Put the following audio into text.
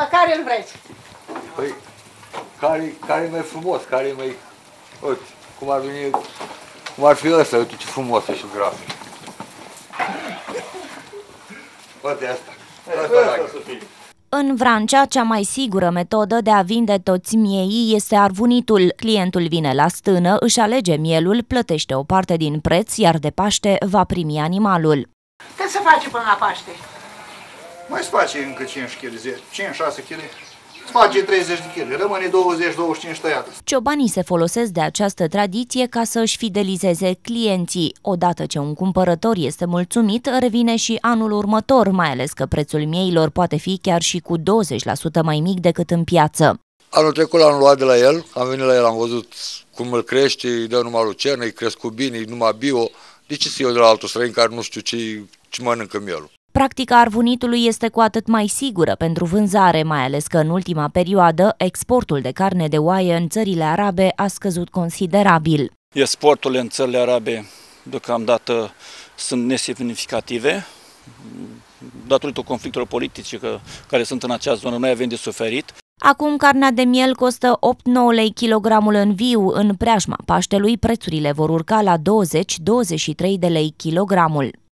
Pe care îl vreți? Păi, care, care e mai frumos, care e mai... Uite, cum ar veni, cum ar fi ăsta, uite ce frumos e și grafic. Poate asta. Păi, asta, păi, În Vrancea, cea mai sigură metodă de a vinde toți mieii este arvunitul. Clientul vine la stână, își alege mielul, plătește o parte din preț, iar de Paște va primi animalul. Ce se face până la Paște? mai îți face încă 5 kg, 5-6 kg, face 30 de kg, rămâne 20-25 tăiată. Ciobanii se folosesc de această tradiție ca să își fidelizeze clienții. Odată ce un cumpărător este mulțumit, revine și anul următor, mai ales că prețul mieilor poate fi chiar și cu 20% mai mic decât în piață. Anul trecut l-am luat de la el, am venit la el, am văzut cum îl crește, îi dă numai lucernă, îi cresc cu bine, numai bio. De ce să iau de la altul străin care nu știu ce, ce mănâncă mielul? Practica arvunitului este cu atât mai sigură pentru vânzare, mai ales că în ultima perioadă exportul de carne de oaie în țările arabe a scăzut considerabil. Exporturile în țările arabe deocamdată sunt nesemnificative, datorită conflictelor politice care sunt în acea zonă, noi avem de suferit. Acum carnea de miel costă 8-9 lei kilogramul în viu, în preajma Paștelui prețurile vor urca la 20-23 de lei kilogramul.